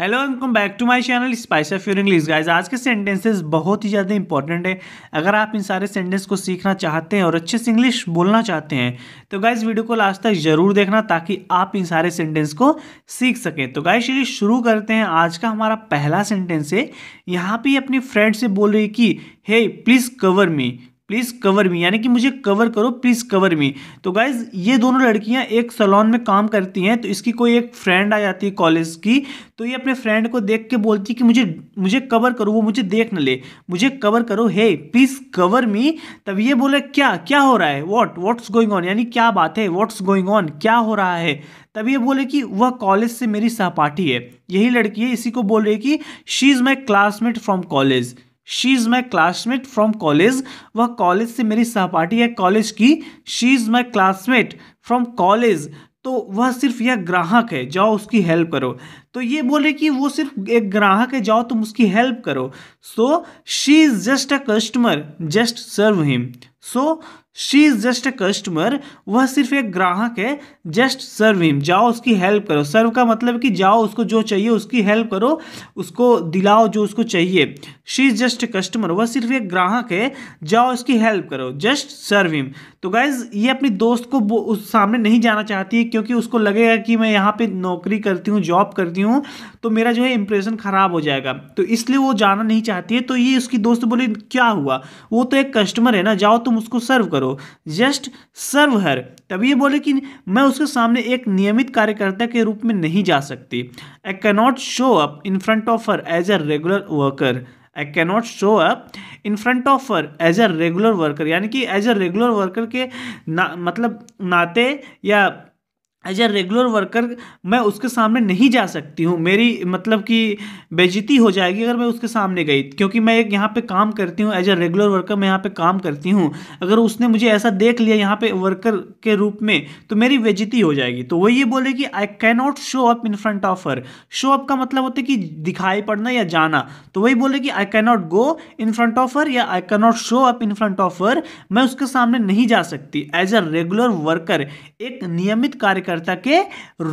hello welcome back to my channel spice of your English guys आज के sentences बहुत ही ज़्यादा इंपॉर्टेंट है अगर आप इन सारे सेंटेंस को सीखना चाहते हैं और अच्छे से इंग्लिश बोलना चाहते हैं तो गाइज वीडियो को लास्ट तक जरूर देखना ताकि आप इन सारे सेंटेंस को सीख सकें तो गाइज चलिए शुरू करते हैं आज का हमारा पहला सेंटेंस है यहाँ पर अपनी फ्रेंड से बोल रही कि hey please cover me please cover me यानी कि मुझे कवर करो प्लीज़ कवर मी तो गाइज ये दोनों लड़कियां एक सलोन में काम करती हैं तो इसकी कोई एक फ्रेंड आ जाती है कॉलेज की तो ये अपने फ्रेंड को देख के बोलती है कि मुझे मुझे कवर करो वो मुझे देख न ले मुझे कवर करो हे प्लीज़ कवर मी तब ये बोले क्या क्या हो रहा है वॉट वॉट्स गोइंग ऑन यानी क्या बात है वॉट्स गोइंग ऑन क्या हो रहा है तब ये बोले कि वह कॉलेज से मेरी सहपाठी है यही लड़की है इसी को बोल रही है कि she is my classmate from college she is my classmate from college वह कॉलेज से मेरी सहपाठी है कॉलेज की she is my classmate from college तो वह सिर्फ यह ग्राहक है जाओ उसकी हेल्प करो तो ये बोले कि वो सिर्फ एक ग्राहक है जाओ तुम उसकी हेल्प करो so she is just a customer just serve him so she is just a customer वह सिर्फ एक ग्राहक है जस्ट सर्व हिम जाओ उसकी हेल्प करो सर्व का मतलब कि जाओ उसको जो चाहिए उसकी हेल्प करो उसको दिलाओ जो उसको चाहिए she is just a customer वह सिर्फ एक ग्राहक है जाओ उसकी हेल्प करो जस्ट सर्व हिम तो गाइज ये अपनी दोस्त को उस सामने नहीं जाना चाहती है क्योंकि उसको लगेगा कि मैं यहाँ पे नौकरी करती हूँ जॉब करती हूँ देती हूँ तो मेरा जो है इंप्रेशन ख़राब हो जाएगा तो इसलिए वो जाना नहीं चाहती है तो ये उसकी दोस्त बोली क्या हुआ वो तो एक कस्टमर है ना जाओ तुम उसको सर्व करो जस्ट सर्व हर तभी ये बोले कि मैं उसके सामने एक नियमित कार्यकर्ता के रूप में नहीं जा सकती I not show up in front of her as a regular worker I cannot show up in front of her as a regular worker यानी कि एज अ रेगुलर वर्कर के ना मतलब नाते या एज ए रेगुलर वर्कर मैं उसके सामने नहीं जा सकती हूँ मेरी मतलब कि बेजती हो जाएगी अगर मैं उसके सामने गई क्योंकि मैं एक यहाँ पे काम करती हूँ एज ए रेगुलर वर्कर मैं यहाँ पे काम करती हूँ अगर उसने मुझे ऐसा देख लिया यहाँ पे वर्कर के रूप में तो मेरी बेजती हो जाएगी तो वो ये बोले कि I can not show up in front of her show up का मतलब होता है कि दिखाई पड़ना या जाना तो वही बोले कि I can not go in front of her या I can not show up in front of her मैं उसके सामने नहीं जा सकती एज अ रेगुलर वर्कर एक नियमित कार्यकर्ता कार्यकर्ता के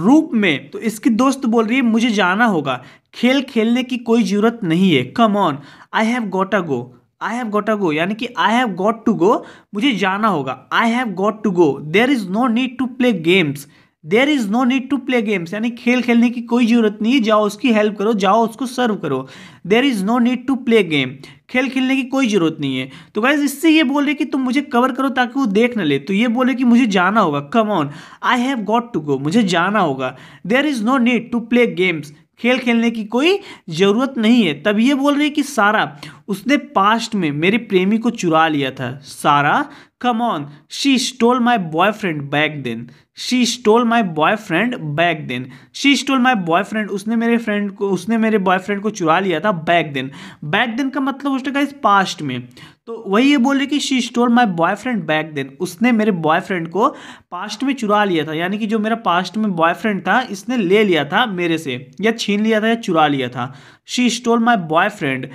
रूप में तो इसकी दोस्त बोल रही है मुझे जाना होगा खेल खेलने की कोई ज़रूरत नहीं है come on I have got a go I have got a go यानी कि I have got to go मुझे जाना होगा I have got to go there is no need to play games there is no need to play games यानी खेल खेलने की कोई ज़रूरत नहीं जाओ उसकी हेल्प करो जाओ उसको सर्व करो there is no need to play game खेल खेलने की कोई ज़रूरत नहीं है तो गाइज इससे ये बोल कि तुम मुझे कवर करो ताकि वो देख ना ले तो ये बोले कि मुझे जाना होगा come on I have got to go मुझे जाना होगा there is no need to play games खेल खेलने की कोई ज़रूरत नहीं है तब ये बोल रही कि सारा उसने पास्ट में मेरे प्रेमी को चुरा लिया था सारा come on she stole my boyfriend back then she stole my boyfriend back then she stole my boyfriend उसने मेरे फ्रेंड को उसने मेरे बॉयफ्रेंड को चुरा लिया था बैक देन बैक देन का मतलब कहा इस पास्ट में तो वही ये बोल रहे कि she stole my boyfriend back then उसने मेरे बॉयफ्रेंड को पास्ट में चुरा लिया था यानी कि जो मेरा पास्ट में बॉयफ्रेंड था इसने ले लिया था मेरे से या छीन लिया था या चुरा लिया था she stole my boyfriend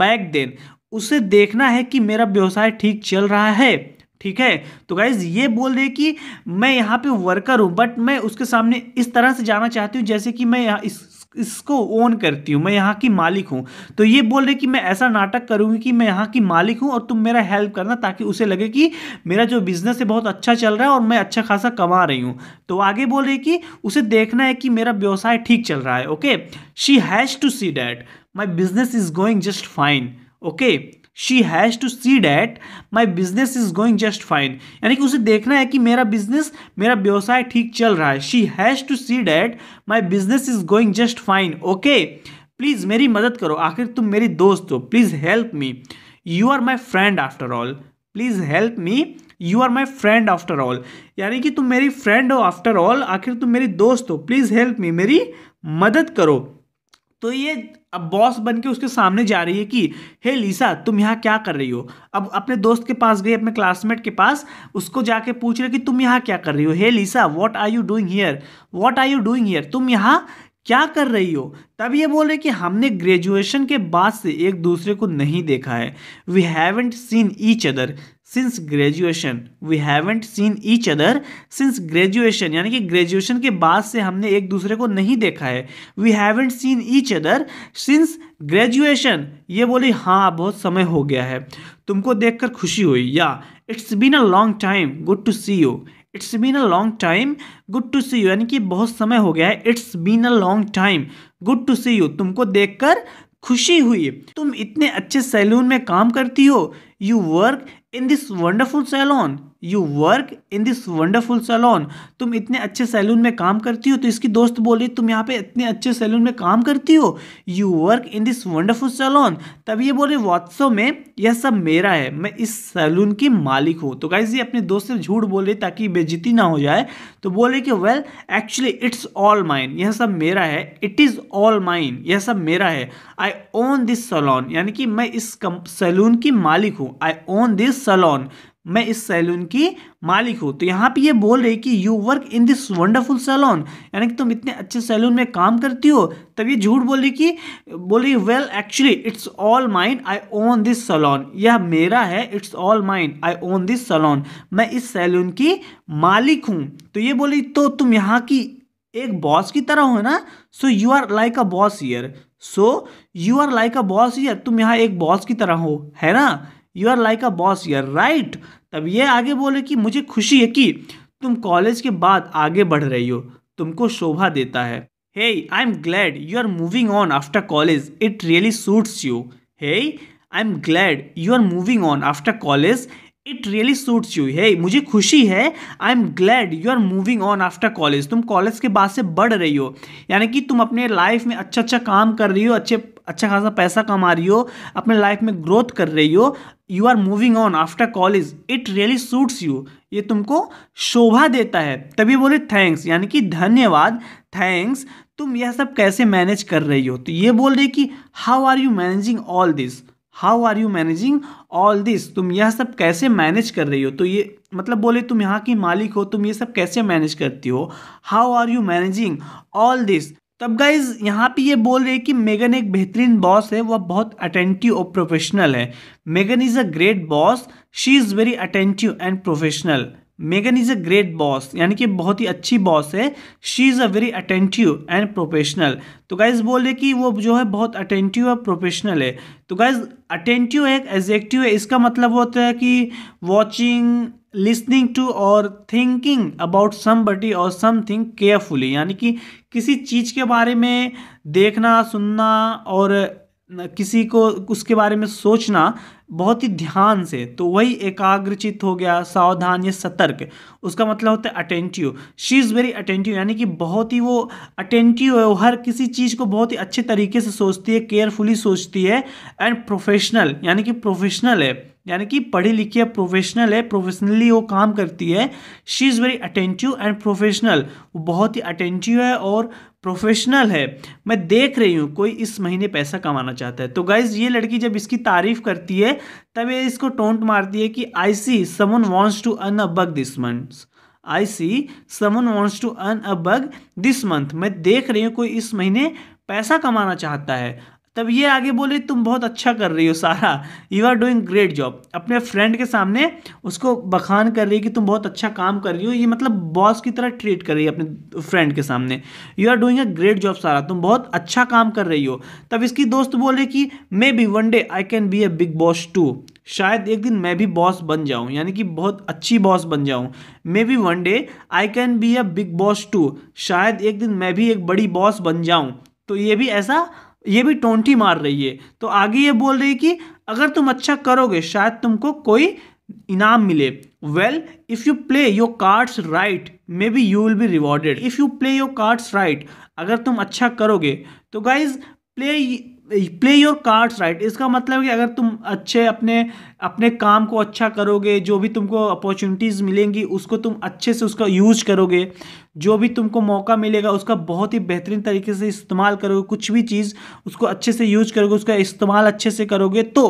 back then उसे देखना है कि मेरा व्यवसाय ठीक चल रहा है ठीक है तो गाइज ये बोल रहे कि मैं यहाँ पे वर्कर हूँ बट मैं उसके सामने इस तरह से जाना चाहती हूँ जैसे कि मैं यहाँ इस इसको ओन करती हूँ मैं यहाँ की मालिक हूँ तो ये बोल रहे कि मैं ऐसा नाटक करूँगी कि मैं यहाँ की मालिक हूँ और तुम मेरा हेल्प करना ताकि उसे लगे कि मेरा जो बिज़नेस है बहुत अच्छा चल रहा है और मैं अच्छा खासा कमा रही हूँ तो आगे बोल रही कि उसे देखना है कि मेरा व्यवसाय ठीक चल रहा है okay she has to see that my business is going just fine okay she has to see that my business is going just fine यानी कि उसे देखना है कि मेरा बिजनेस मेरा व्यवसाय ठीक चल रहा है she has to see that my business is going just fine okay please मेरी मदद करो आखिर तुम मेरी दोस्त हो please help me you are my friend after all please help me you are my friend after all यानी कि तुम मेरी फ्रेंड हो आफ्टर ऑल आखिर तुम मेरी दोस्त हो प्लीज़ हेल्प मी मेरी मदद करो तो ये अब बॉस बन के उसके सामने जा रही है कि हे लीसा तुम यहाँ क्या कर रही हो अब अपने दोस्त के पास गई अपने क्लासमेट के पास उसको जाके पूछ रहे कि तुम यहाँ क्या कर रही हो hey Lisa what are you doing here what are you doing here तुम यहाँ क्या कर रही हो तब ये बोल रहे कि हमने ग्रेजुएशन के बाद से एक दूसरे को नहीं देखा है we haven't seen each other since graduation we haven't seen each other since graduation यानी कि ग्रेजुएशन के बाद से हमने एक दूसरे को नहीं देखा है we haven't seen each other since graduation ये बोली हाँ बहुत समय हो गया है तुमको देखकर खुशी हुई या it's been a long time good to see you it's been a long time good to see you यानी कि बहुत समय हो गया है it's been a long time good to see you तुमको देखकर खुशी हुई तुम इतने अच्छे सैलून में काम करती हो you work in this wonderful salon you work in this wonderful salon तुम इतने अच्छे सैलून में काम करती हो तो इसकी दोस्त बोली तुम यहाँ पे इतने अच्छे सैलून में काम करती हो you work in this wonderful salon तब ये बोले वाट्सो में यह सब मेरा है मैं इस सैलून की मालिक हूँ तो गाइज ये अपने दोस्त से झूठ बोले ताकि बेजती ना हो जाए तो बोले कि well actually it's all mine यह सब मेरा है इट इज़ ऑल माइन यह सब मेरा है आई ओन दिस सैलोन यानी कि मैं इस सैलून की मालिक हूँ हूँ आई ओन दिस सलोन मैं इस सैलून की मालिक हूँ तो यहाँ पे ये बोल रही कि you work in this wonderful salon यानी कि तुम इतने अच्छे सैलून में काम करती हो तब ये झूठ बोल रही कि बोल रही well actually it's all mine I own this salon यह मेरा है it's all mine I own this salon मैं इस सैलून की मालिक हूँ तो ये बोली तो तुम यहाँ की एक बॉस की तरह हो ना so you are like a boss here so you are like a boss here तुम यहाँ एक बॉस की तरह हो है ना you are like a boss you are right तब ये आगे बोले कि मुझे खुशी है कि तुम कॉलेज के बाद आगे बढ़ रही हो तुमको शोभा देता है hey I am glad you are moving on after college it really suits you hey I am glad you are moving on after college it really suits you hey मुझे खुशी है I am glad you are moving on after college तुम college के बाद से बढ़ रही हो यानी कि तुम अपने लाइफ में अच्छा अच्छा काम कर रही हो अच्छे अच्छा खासा पैसा कमा रही हो अपने लाइफ में ग्रोथ कर रही हो you are moving on after college it really suits you ये तुमको शोभा देता है तभी बोले थैंक्स यानी कि धन्यवाद थैंक्स तुम यह सब कैसे मैनेज कर रही हो तो ये बोल रही कि how are you managing all this how are you managing all this तुम यह सब कैसे मैनेज कर रही हो तो ये मतलब बोले तुम यहाँ की मालिक हो तुम ये सब कैसे मैनेज करती हो how are you managing all this तब तो गाइज यहाँ पे ये बोल रहे हैं कि मेगन एक बेहतरीन बॉस है वह बहुत अटेंटिव और प्रोफेशनल है Megan is a great boss she is very attentive and professional Megan is a great boss यानी कि बहुत ही अच्छी बॉस है she is a very attentive and professional तो गाइज बोल रहे कि वो जो है बहुत अटेंटिव और प्रोफेशनल है तो गाइज अटेंटिव एक एजेक्टिव है इसका मतलब होता है कि वॉचिंग लिसनिंग टू और थिंकिंग अबाउट बटी और समथिंग केयरफुली यानी कि किसी चीज़ के बारे में देखना सुनना और किसी को उसके बारे में सोचना बहुत ही ध्यान से तो वही एकाग्रचित हो गया सावधान या सतर्क उसका मतलब होता है attentive she is very attentive यानी कि बहुत ही वो अटेंटिव है वो हर किसी चीज़ को बहुत ही अच्छे तरीके से सोचती है केयरफुली सोचती है एंड प्रोफेशनल यानी कि प्रोफेशनल है यानी कि पढ़ी लिखी है प्रोफेशनल है प्रोफेशनली वो काम करती है she is very attentive and professional वो बहुत ही अटेंटिव है और प्रोफेशनल है मैं देख रही हूँ कोई इस महीने पैसा कमाना चाहता है तो गाइज़ ये लड़की जब इसकी तारीफ़ करती है है तब ये इसको टोंट मारती है कि I see someone wants to earn a buck this month I see someone wants to earn a buck this month मैं देख रही हूँ कोई इस महीने पैसा कमाना चाहता है तब ये आगे बोले तुम बहुत अच्छा कर रही हो सारा you are doing great job अपने फ्रेंड के सामने उसको बखान कर रही है कि तुम बहुत अच्छा काम कर रही हो ये मतलब बॉस की तरह ट्रीट कर रही है अपने फ्रेंड के सामने you are doing a great job सारा तुम बहुत अच्छा काम कर रही हो तब इसकी दोस्त बोले कि maybe one day I can be a big boss too शायद एक दिन मैं भी बॉस बन जाऊं यानी कि बहुत अच्छी बॉस बन जाऊं maybe one day I can be a big boss too शायद एक दिन मैं भी एक बड़ी बॉस बन जाऊं तो ये भी ऐसा ये भी टोंटी मार रही है तो आगे ये बोल रही है कि अगर तुम अच्छा करोगे शायद तुमको कोई इनाम मिले well if you play your cards right maybe you will be rewarded if you play your cards right अगर तुम अच्छा करोगे तो guys play play your cards right इसका मतलब कि अगर तुम अच्छे अपने अपने काम को अच्छा करोगे जो भी तुमको अपॉर्चुनिटीज़ मिलेंगी उसको तुम अच्छे से उसका यूज करोगे जो भी तुमको मौका मिलेगा उसका बहुत ही बेहतरीन तरीके से इस्तेमाल करोगे कुछ भी चीज़ उसको अच्छे से यूज करोगे उसका इस्तेमाल अच्छे से करोगे तो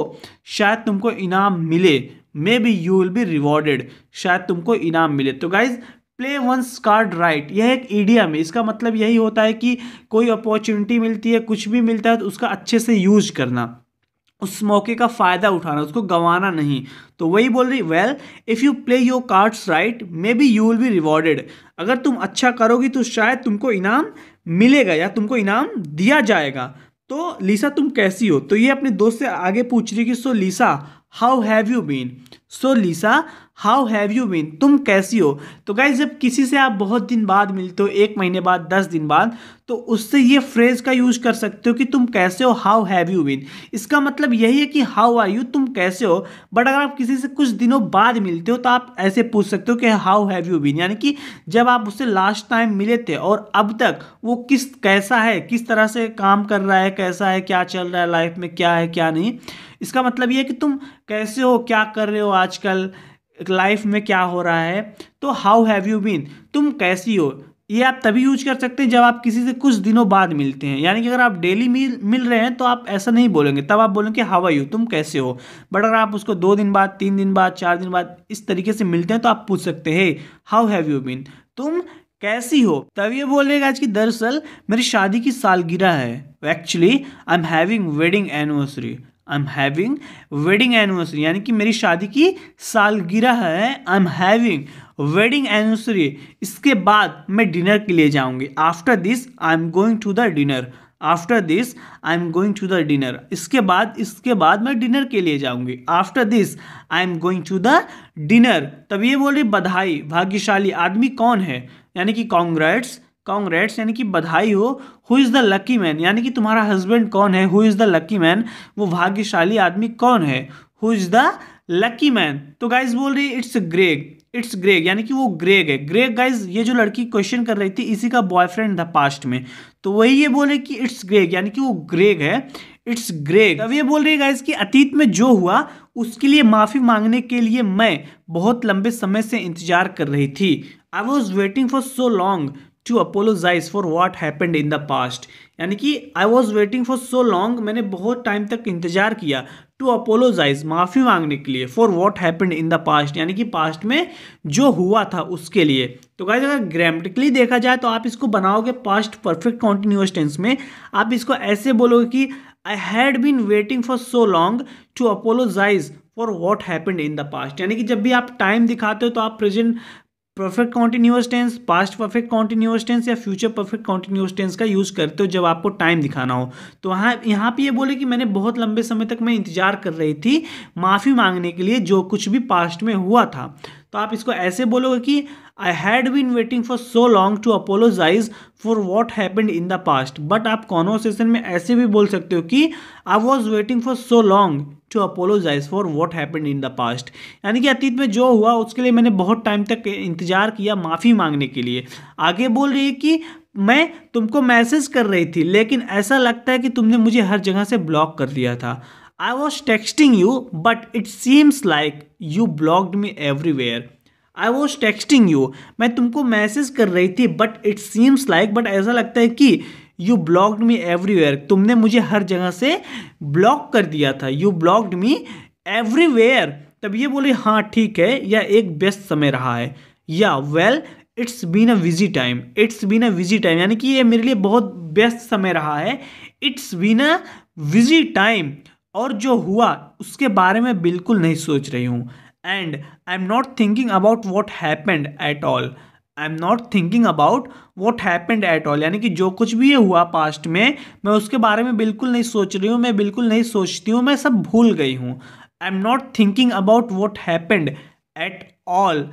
शायद तुमको इनाम मिले maybe you will be rewarded शायद तुमको इनाम मिले तो guys play once card right यह एक ईडियम है इसका मतलब यही होता है कि कोई अपॉर्चुनिटी मिलती है कुछ भी मिलता है तो उसका अच्छे से यूज करना उस मौके का फ़ायदा उठाना उसको गंवाना नहीं तो वही बोल रही well if you play your cards right maybe you will be rewarded अगर तुम अच्छा करोगी तो शायद तुमको इनाम मिलेगा या तुमको इनाम दिया जाएगा तो लीसा तुम कैसी हो तो ये अपने दोस्त से आगे पूछ रही कि so Lisa how have you been so Lisa how have you been तुम कैसी हो तो गाइज जब किसी से आप बहुत दिन बाद मिलते हो एक महीने बाद दस दिन बाद तो उससे ये फ्रेज का यूज कर सकते हो कि तुम कैसे हो हाउ हैव यू बीन इसका मतलब यही है कि हाउ आर यू तुम कैसे हो बट अगर आप किसी से कुछ दिनों बाद मिलते हो तो आप ऐसे पूछ सकते हो कि हाउ हैव यू बीन यानी कि जब आप उससे लास्ट टाइम मिले थे और अब तक वो किस कैसा है किस तरह से काम कर रहा है कैसा है क्या चल रहा है लाइफ में क्या है क्या नहीं इसका मतलब ये है कि तुम कैसे हो क्या कर रहे हो आजकल लाइफ में क्या हो रहा है तो हाउ हैव यू बीन तुम कैसी हो ये आप तभी यूज कर सकते हैं जब आप किसी से कुछ दिनों बाद मिलते हैं यानी कि अगर आप डेली मिल मिल रहे हैं तो आप ऐसा नहीं बोलेंगे तब आप बोलेंगे हाउ आर यू तुम कैसे हो बट अगर आप उसको दो दिन बाद तीन दिन बाद चार दिन बाद इस तरीके से मिलते हैं तो आप पूछ सकते हैं हाउ हैव यू बीन तुम कैसी हो तब ये बोलेगा आज की दरअसल मेरी शादी की सालगिरह है actually I am having wedding anniversary I am having wedding anniversary यानी कि मेरी शादी की सालगिरह है I am having wedding anniversary इसके बाद मैं डिनर के लिए जाऊंगी after this I am going to the dinner after this I am going to the dinner इसके बाद इसके बाद मैं डिनर के लिए जाऊंगी after this I am going to the dinner तब ये बोल रही बधाई भाग्यशाली आदमी कौन है यानी कि कॉन्ग्रेट्स कॉन्ग्रेट्स यानी कि बधाई हो who is the lucky man यानी कि तुम्हारा हस्बैंड कौन है who is the lucky man वो भाग्यशाली आदमी कौन है who is the lucky man तो गाइज बोल रही इट्स ग्रेग इट्स ग्रेग यानी कि वो ग्रेग है ग्रेग गाइज ये जो लड़की क्वेश्चन कर रही थी इसी का बॉयफ्रेंड था पास्ट में तो वही ये बोले कि इट्स ग्रेग यानी कि वो ग्रेग है इट्स ग्रेग अब ये बोल रही है गाइज कि अतीत में जो हुआ उसके लिए माफ़ी मांगने के लिए मैं बहुत लंबे समय से इंतजार कर रही थी I was waiting for so long to apologise for what happened in the past यानी कि I was waiting for so long मैंने बहुत टाइम तक इंतजार किया टू अपोलोजाइज माफ़ी मांगने के लिए for what happened in the past यानी कि पास्ट में जो हुआ था उसके लिए तो गाइज अगर ग्रामेटिकली देखा जाए तो आप इसको बनाओगे पास्ट परफेक्ट कॉन्टिन्यूस टेंस में आप इसको ऐसे बोलोगे कि I had been waiting for so long to apologise for what happened in the past यानी कि जब भी आप टाइम दिखाते हो तो आप present perfect continuous tense past perfect continuous tense या फ्यूचर परफेक्ट कॉन्टिन्यूस टेंस का यूज़ करते हो जब आपको टाइम दिखाना हो तो हाँ यहाँ पे ये बोले कि मैंने बहुत लंबे समय तक मैं इंतजार कर रही थी माफ़ी मांगने के लिए जो कुछ भी पास्ट में हुआ था तो आप इसको ऐसे बोलोगे कि I had been waiting for so long to apologise for what happened in the past but आप कॉन्वर्सेशन में ऐसे भी बोल सकते हो कि I was waiting for so long to apologise for what happened in the past यानी कि अतीत में जो हुआ उसके लिए मैंने बहुत टाइम तक इंतजार किया माफ़ी मांगने के लिए आगे बोल रही है कि मैं तुमको मैसेज कर रही थी लेकिन ऐसा लगता है कि तुमने मुझे हर जगह से ब्लॉक कर दिया था I was texting you but it seems like you blocked me everywhere I was texting you मैं तुमको मैसेज कर रही थी but it seems like but ऐसा लगता है कि यू ब्लॉक्ड मी एवरीवेयर तुमने मुझे हर जगह से ब्लॉक कर दिया था यू ब्लॉक्ड मी एवरीवेयर तब ये बोले हाँ ठीक है या एक बेस्ट समय रहा है या well it's been a busy time it's been a busy time यानी कि ये मेरे लिए बहुत बेस्ट समय रहा है it's been a busy time और जो हुआ उसके बारे में बिल्कुल नहीं सोच रही हूँ and I am not thinking about what happened at all I am not thinking about what happened at all यानी कि जो कुछ भी ये हुआ पास्ट में मैं उसके बारे में बिल्कुल नहीं सोच रही हूँ मैं बिल्कुल नहीं सोचती हूँ मैं सब भूल गई हूँ I am not thinking about what happened at all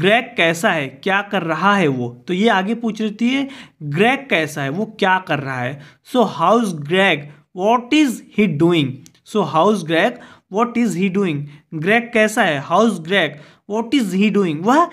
Greg कैसा है क्या कर रहा है वो तो ये आगे पूछ रही है ग्रैक कैसा है वो क्या कर रहा है so how is Greg what is he doing so how's Greg what is he doing Greg कैसा है how's Greg what is he doing वह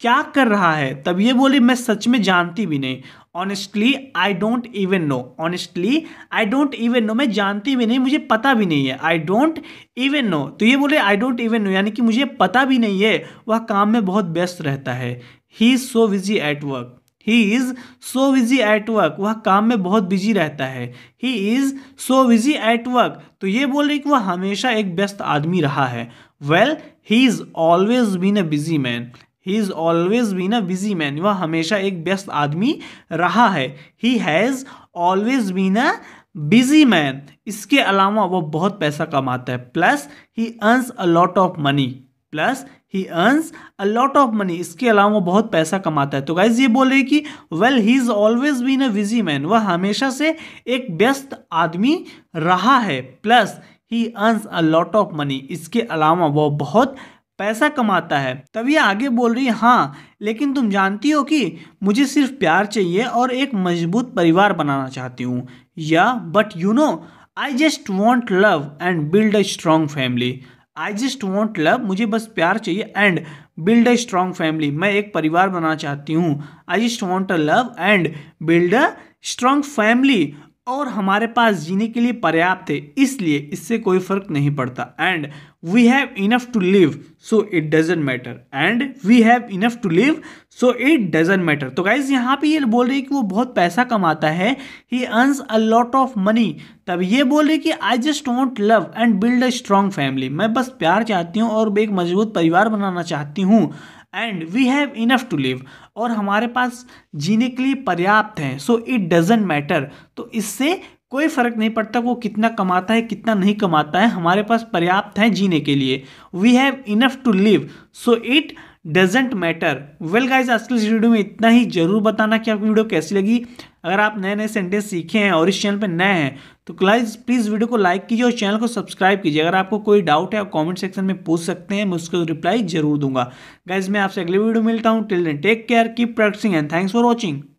क्या कर रहा है तब ये बोली मैं सच में जानती भी नहीं honestly I don't even know honestly I don't even know मैं जानती भी नहीं मुझे पता भी नहीं है आई डोंट इवन नो तो ये बोले आई डोंट इवन नो यानी कि मुझे पता भी नहीं है वह काम में बहुत व्यस्त रहता है he is so busy at work he is so busy at work वह काम में बहुत बिजी रहता है he is so busy at work तो ये बोल रही कि वह हमेशा एक व्यस्त आदमी रहा है well he is always been a busy man he is always been a busy man वह हमेशा एक व्यस्त आदमी रहा है he has always been a busy man इसके अलावा वह बहुत पैसा कमाता है plus he earns a lot of money plus he earns a lot of money इसके अलावा वो बहुत पैसा कमाता है तो गाइज ये बोल रहे कि well he is always been a busy man वह हमेशा से एक व्यस्त आदमी रहा है plus he earns a lot of money इसके अलावा वह बहुत पैसा कमाता है तब ये आगे बोल रही है हाँ लेकिन तुम जानती हो कि मुझे सिर्फ प्यार चाहिए और एक मजबूत परिवार बनाना चाहती हूँ या but you know I just want love and build a strong family I just want love मुझे बस प्यार चाहिए and build a strong family मैं एक परिवार बनाना चाहती हूँ I just want a love and build a strong family और हमारे पास जीने के लिए पर्याप्त है इसलिए इससे कोई फर्क नहीं पड़ता and we have enough to live so it doesn't matter and we have enough to live so it doesn't matter तो गाइज यहाँ पे ये बोल रही है कि वो बहुत पैसा कमाता है he earns a lot of money तब ये बोल रही कि I just want love and build a strong family मैं बस प्यार चाहती हूँ और एक मजबूत परिवार बनाना चाहती हूँ and we have enough to live और हमारे पास जीने के लिए पर्याप्त हैं सो इट डजेंट मैटर तो इससे कोई फ़र्क नहीं पड़ता वो कितना कमाता है कितना नहीं कमाता है हमारे पास पर्याप्त हैं जीने के लिए we have enough to live so it doesn't matter well guys आज के इस वीडियो में इतना ही जरूर बताना कि आपकी वीडियो कैसी लगी अगर आप नए नए सेंटेंस सीखे हैं और इस चैनल पर नए हैं तो क्लाइज प्लीज़ वीडियो को लाइक कीजिए और चैनल को सब्सक्राइब कीजिए अगर आपको कोई डाउट है आप कमेंट सेक्शन में पूछ सकते हैं मैं उसको रिप्लाई जरूर दूंगा गाइज मैं आपसे अगले वीडियो मिलता हूँ till then take care keep practicing and thanks for watching